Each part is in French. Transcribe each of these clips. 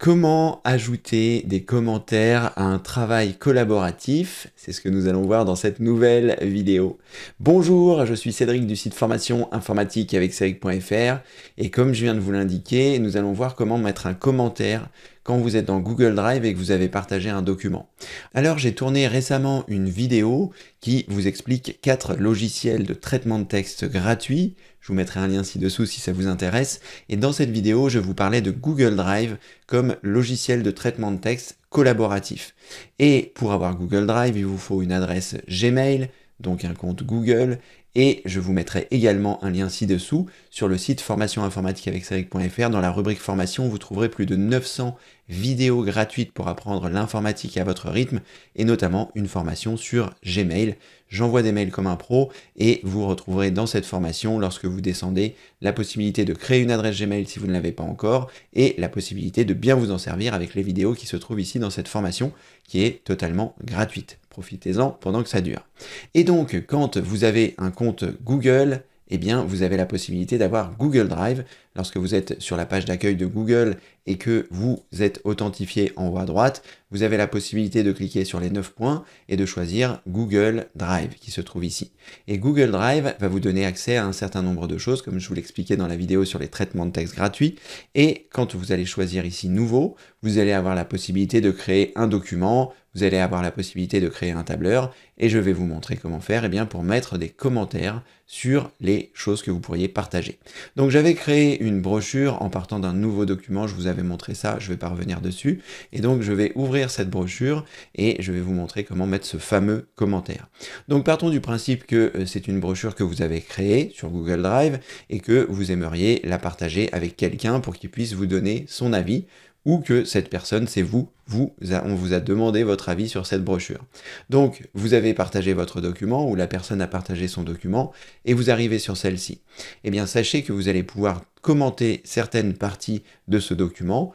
Comment ajouter des commentaires à un travail collaboratif C'est ce que nous allons voir dans cette nouvelle vidéo. Bonjour, je suis Cédric du site formation informatique avec Cédric.fr et comme je viens de vous l'indiquer, nous allons voir comment mettre un commentaire quand vous êtes dans Google Drive et que vous avez partagé un document. Alors j'ai tourné récemment une vidéo qui vous explique quatre logiciels de traitement de texte gratuits. Je vous mettrai un lien ci-dessous si ça vous intéresse. Et dans cette vidéo, je vous parlais de Google Drive comme logiciel de traitement de texte collaboratif. Et pour avoir Google Drive, il vous faut une adresse Gmail, donc un compte Google, et je vous mettrai également un lien ci-dessous sur le site séric.fr. Dans la rubrique formation, vous trouverez plus de 900 vidéos gratuites pour apprendre l'informatique à votre rythme et notamment une formation sur Gmail j'envoie des mails comme un pro et vous retrouverez dans cette formation, lorsque vous descendez, la possibilité de créer une adresse Gmail si vous ne l'avez pas encore et la possibilité de bien vous en servir avec les vidéos qui se trouvent ici dans cette formation qui est totalement gratuite. Profitez-en pendant que ça dure. Et donc, quand vous avez un compte Google, eh bien, vous avez la possibilité d'avoir Google Drive lorsque vous êtes sur la page d'accueil de Google et que vous êtes authentifié en haut à droite, vous avez la possibilité de cliquer sur les 9 points et de choisir Google Drive qui se trouve ici. Et Google Drive va vous donner accès à un certain nombre de choses, comme je vous l'expliquais dans la vidéo sur les traitements de texte gratuits. Et quand vous allez choisir ici Nouveau, vous allez avoir la possibilité de créer un document, vous allez avoir la possibilité de créer un tableur et je vais vous montrer comment faire et eh bien, pour mettre des commentaires sur les choses que vous pourriez partager. Donc j'avais créé brochure en partant d'un nouveau document, je vous avais montré ça, je vais pas revenir dessus, et donc je vais ouvrir cette brochure et je vais vous montrer comment mettre ce fameux commentaire. Donc partons du principe que euh, c'est une brochure que vous avez créée sur Google Drive et que vous aimeriez la partager avec quelqu'un pour qu'il puisse vous donner son avis ou que cette personne, c'est vous, vous on vous a demandé votre avis sur cette brochure. Donc, vous avez partagé votre document ou la personne a partagé son document et vous arrivez sur celle-ci. Eh bien, sachez que vous allez pouvoir commenter certaines parties de ce document.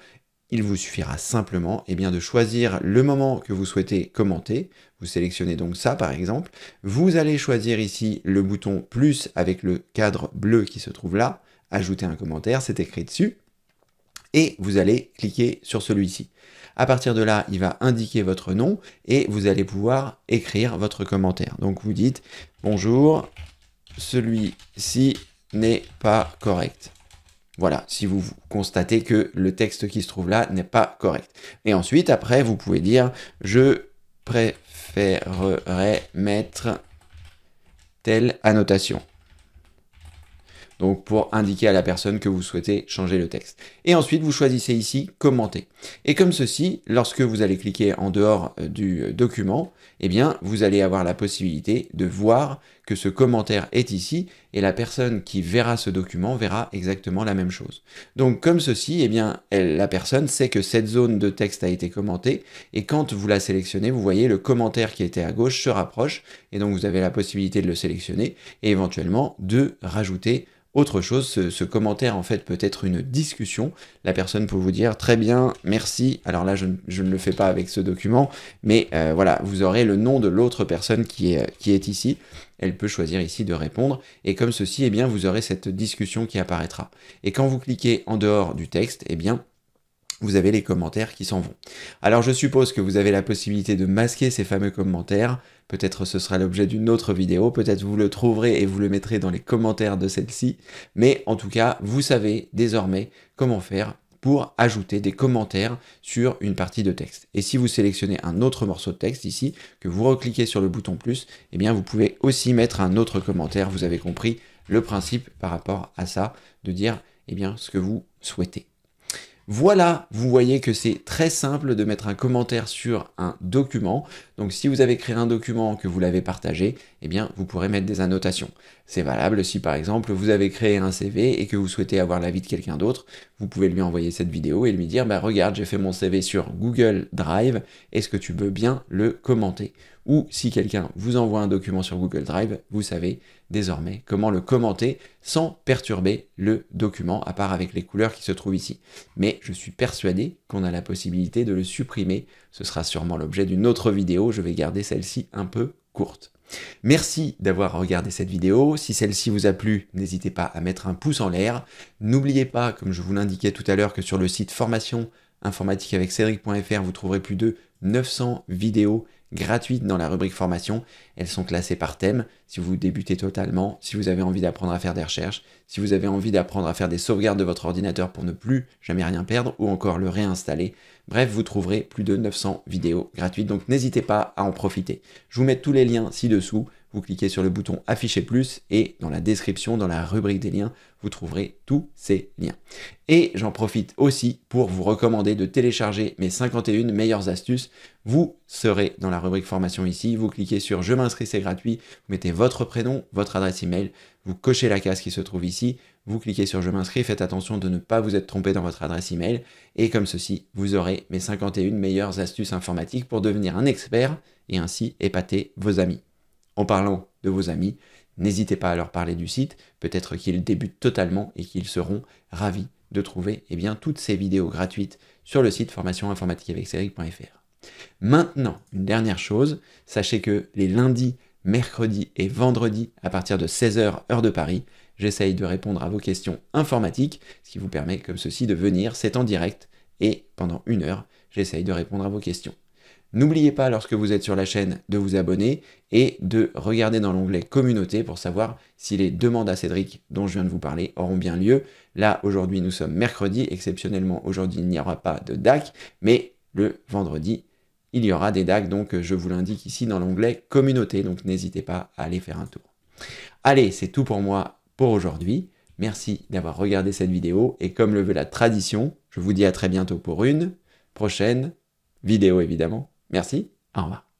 Il vous suffira simplement eh bien, de choisir le moment que vous souhaitez commenter. Vous sélectionnez donc ça par exemple. Vous allez choisir ici le bouton plus avec le cadre bleu qui se trouve là. Ajouter un commentaire, c'est écrit dessus et vous allez cliquer sur celui-ci. À partir de là, il va indiquer votre nom et vous allez pouvoir écrire votre commentaire. Donc vous dites bonjour, celui-ci n'est pas correct. Voilà, si vous constatez que le texte qui se trouve là n'est pas correct. Et ensuite, après, vous pouvez dire je préférerais mettre telle annotation donc pour indiquer à la personne que vous souhaitez changer le texte. Et ensuite, vous choisissez ici commenter. Et comme ceci, lorsque vous allez cliquer en dehors euh, du euh, document, eh bien, vous allez avoir la possibilité de voir que ce commentaire est ici et la personne qui verra ce document verra exactement la même chose. Donc comme ceci, eh bien, la personne sait que cette zone de texte a été commentée et quand vous la sélectionnez, vous voyez le commentaire qui était à gauche se rapproche et donc vous avez la possibilité de le sélectionner et éventuellement de rajouter autre chose, ce, commentaire en fait peut être une discussion. La personne peut vous dire très bien, merci. Alors là, je, ne le fais pas avec ce document, mais euh, voilà, vous aurez le nom de l'autre personne qui qui est ici elle peut choisir ici de répondre. Et comme ceci, eh bien, vous aurez cette discussion qui apparaîtra. Et quand vous cliquez en dehors du texte, eh bien, vous avez les commentaires qui s'en vont. Alors je suppose que vous avez la possibilité de masquer ces fameux commentaires. Peut-être ce sera l'objet d'une autre vidéo, peut-être vous le trouverez et vous le mettrez dans les commentaires de celle-ci. Mais en tout cas, vous savez désormais comment faire pour ajouter des commentaires sur une partie de texte. Et si vous sélectionnez un autre morceau de texte ici, que vous recliquez sur le bouton plus, eh bien vous pouvez aussi mettre un autre commentaire. Vous avez compris le principe par rapport à ça, de dire eh bien, ce que vous souhaitez. Voilà, vous voyez que c'est très simple de mettre un commentaire sur un document. Donc si vous avez créé un document que vous l'avez partagé, eh bien vous pourrez mettre des annotations. C'est valable si par exemple vous avez créé un CV et que vous souhaitez avoir l'avis de quelqu'un d'autre, vous pouvez lui envoyer cette vidéo et lui dire bah regarde, j'ai fait mon CV sur Google Drive, est-ce que tu peux bien le commenter ou si quelqu'un vous envoie un document sur Google Drive, vous savez désormais comment le commenter sans perturber le document, à part avec les couleurs qui se trouvent ici. Mais je suis persuadé qu'on a la possibilité de le supprimer. Ce sera sûrement l'objet d'une autre vidéo, je vais garder celle-ci un peu courte. Merci d'avoir regardé cette vidéo. Si celle-ci vous a plu, n'hésitez pas à mettre un pouce en l'air. N'oubliez pas, comme je vous l'indiquais tout à l'heure, que sur le site formation informatique avec Cédric.fr, vous trouverez plus de 900 vidéos gratuites dans la rubrique formation. Elles sont classées par thème, si vous débutez totalement, si vous avez envie d'apprendre à faire des recherches, si vous avez envie d'apprendre à faire des sauvegardes de votre ordinateur pour ne plus jamais rien perdre ou encore le réinstaller. Bref, vous trouverez plus de 900 vidéos gratuites, donc n'hésitez pas à en profiter. Je vous mets tous les liens ci-dessous vous cliquez sur le bouton afficher plus et dans la description, dans la rubrique des liens, vous trouverez tous ces liens. Et j'en profite aussi pour vous recommander de télécharger mes 51 meilleures astuces. Vous serez dans la rubrique formation ici, vous cliquez sur je m'inscris, c'est gratuit, vous mettez votre prénom, votre adresse email, vous cochez la case qui se trouve ici, vous cliquez sur je m'inscris, faites attention de ne pas vous être trompé dans votre adresse email et comme ceci, vous aurez mes 51 meilleures astuces informatiques pour devenir un expert et ainsi épater vos amis en parlant de vos amis. N'hésitez pas à leur parler du site, peut-être qu'ils débutent totalement et qu'ils seront ravis de trouver eh bien, toutes ces vidéos gratuites sur le site avec série.fr. Maintenant, une dernière chose, sachez que les lundis, mercredis et vendredis, à partir de 16h heure de Paris, j'essaye de répondre à vos questions informatiques, ce qui vous permet comme ceci de venir, c'est en direct, et pendant une heure, j'essaye de répondre à vos questions. N'oubliez pas lorsque vous êtes sur la chaîne de vous abonner et de regarder dans l'onglet communauté pour savoir si les demandes à Cédric dont je viens de vous parler auront bien lieu. Là aujourd'hui nous sommes mercredi, exceptionnellement aujourd'hui il n'y aura pas de DAC, mais le vendredi il y aura des DAC, donc je vous l'indique ici dans l'onglet communauté, donc n'hésitez pas à aller faire un tour. Allez, c'est tout pour moi pour aujourd'hui. Merci d'avoir regardé cette vidéo et comme le veut la tradition, je vous dis à très bientôt pour une prochaine vidéo évidemment. Merci, au revoir.